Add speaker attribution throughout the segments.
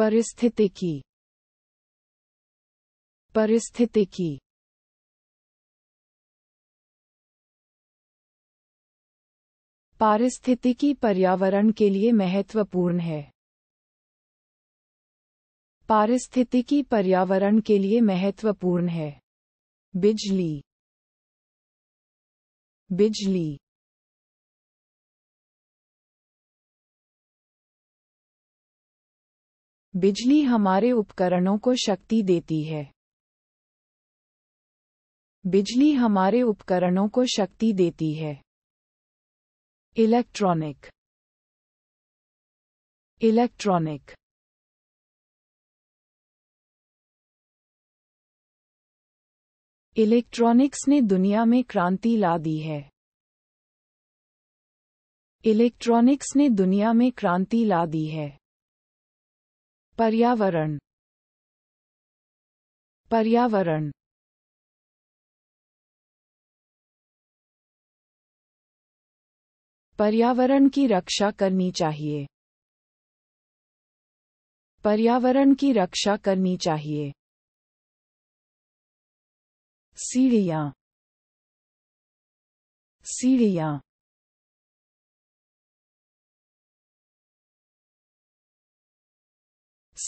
Speaker 1: परिस्थितिकी परिस्थितिकी पारिस्थितिकी पर्यावरण के लिए महत्वपूर्ण है पारिस्थितिकी पर्यावरण के लिए महत्वपूर्ण है बिजली बिजली बिजली हमारे उपकरणों को शक्ति देती है बिजली हमारे उपकरणों को शक्ति देती है इलेक्ट्रॉनिक इलेक्ट्रॉनिक इलेक्ट्रॉनिक्स ने दुनिया में क्रांति ला दी है इलेक्ट्रॉनिक्स ने दुनिया में क्रांति ला दी है पर्यावरण पर्यावरण पर्यावरण की रक्षा करनी चाहिए पर्यावरण की रक्षा करनी चाहिए सीढ़ियां सीढ़ियां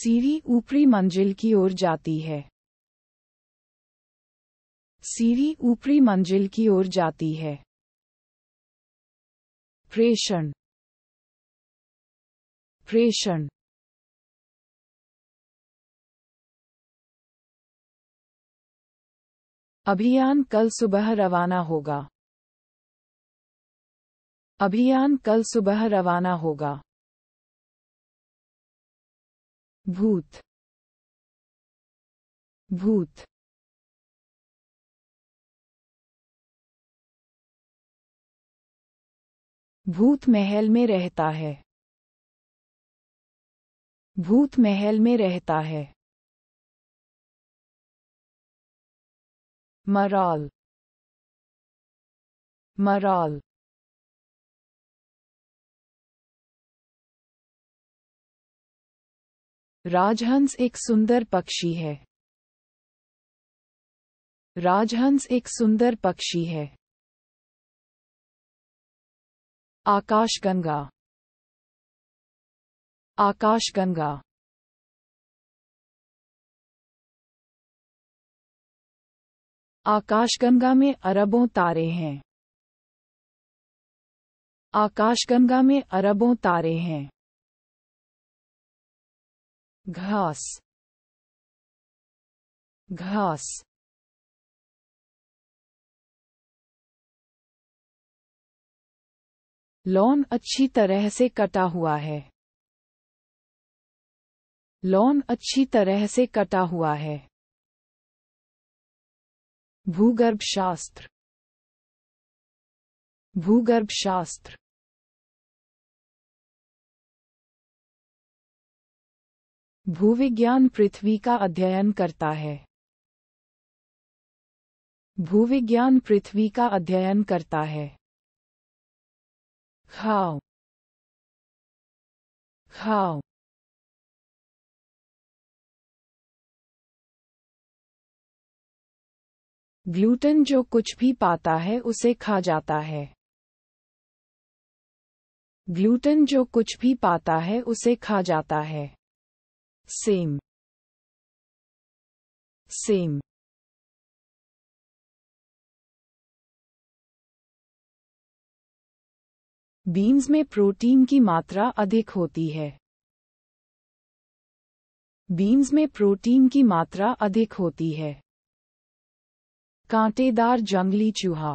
Speaker 1: सीढ़ी ऊपरी मंजिल की ओर जाती है सीढ़ी ऊपरी मंजिल की ओर जाती है प्रेषण प्रेषण अभियान कल सुबह रवाना होगा अभियान कल सुबह रवाना होगा भूत भूत भूत महल में रहता है भूत महल में रहता है मराल मराल राजहंस एक सुंदर पक्षी है राजहंस एक सुंदर पक्षी है आकाशगंगा आकाशगंगा आकाशगंगा में अरबों तारे हैं आकाशगंगा में अरबों तारे हैं घास घास लॉन अच्छी तरह से कटा हुआ है लॉन अच्छी तरह से कटा हुआ है भूगर्भ शास्त्र भूगर्भ शास्त्र भूविज्ञान पृथ्वी का अध्ययन करता है भूविज्ञान पृथ्वी का अध्ययन करता है खाओ खाओ ग्लूटन जो कुछ भी पाता है उसे खा जाता है ग्लूटन जो कुछ भी पाता है उसे खा जाता है seam seam बीन्स में प्रोटीन की मात्रा अधिक होती है बीन्स में प्रोटीन की मात्रा अधिक होती है कांटेदार जंगली चूहा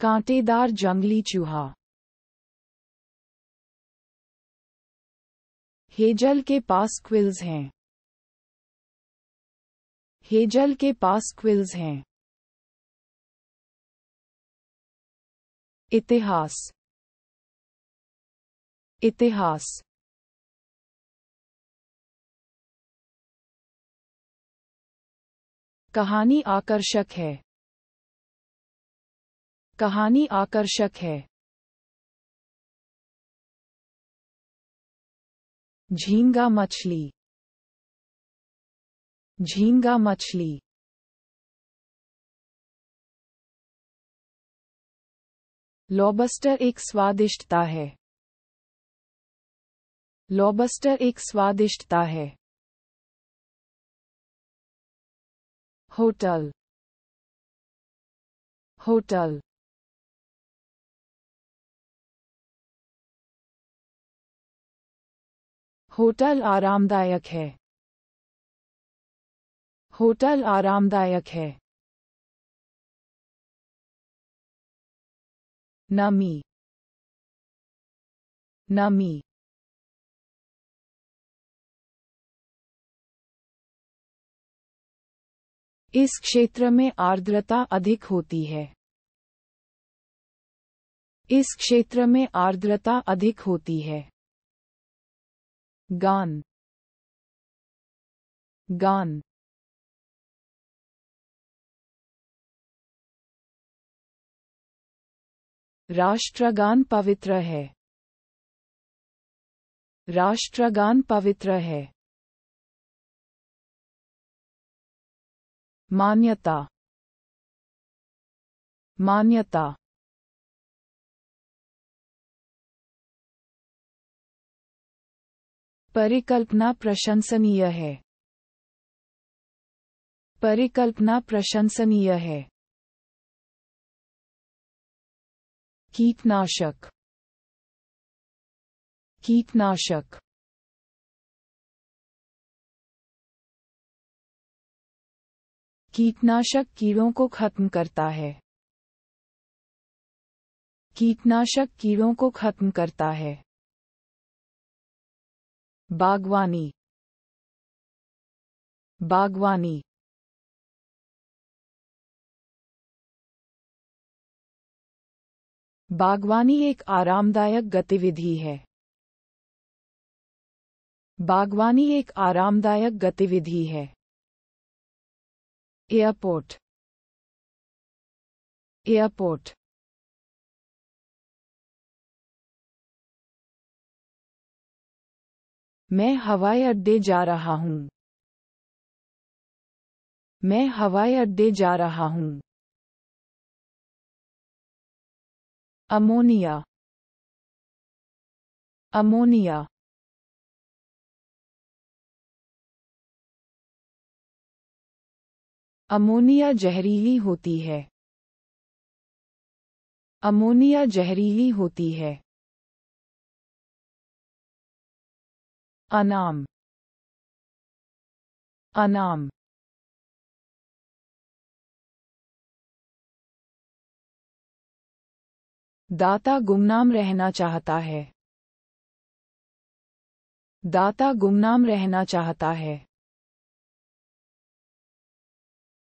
Speaker 1: कांटेदार जंगली चूहा हेजल के पास क्विल्स हैं हेजल के पास क्विल्स हैं इतिहास इतिहास कहानी आकर्षक है कहानी आकर्षक है झींगा मछली झींगा मछली लॉबस्टर एक स्वादिष्टता है लॉबस्टर एक स्वादिष्टता है होटल होटल होटल आरामदायक है होटल आरामदायक है नमी नमी इस क्षेत्र में आर्द्रता अधिक होती है इस क्षेत्र में आर्द्रता अधिक होती है gone gone राष्ट्रगान पवित्र है राष्ट्रगान पवित्र है मान्यता मान्यता परिकल्पना प्रशंसनीय है परिकल्पना प्रशंसनीय है कीटनाशक कीटनाशक कीटनाशक कीड़ों को खत्म करता है कीटनाशक कीड़ों को खत्म करता है बागवानी बागवानी बागवानी एक आरामदायक गतिविधि है बागवानी एक आरामदायक गतिविधि है एयरपोर्ट एयरपोर्ट मैं हवाई अड्डे जा रहा हूँ मैं हवाई अड्डे जा रहा हूँ अमोनिया अमोनिया अमोनिया जहरीली होती है अमोनिया जहरीली होती है अनाम अनाम दाता गुमनाम रहना चाहता है दाता गुमनाम रहना चाहता है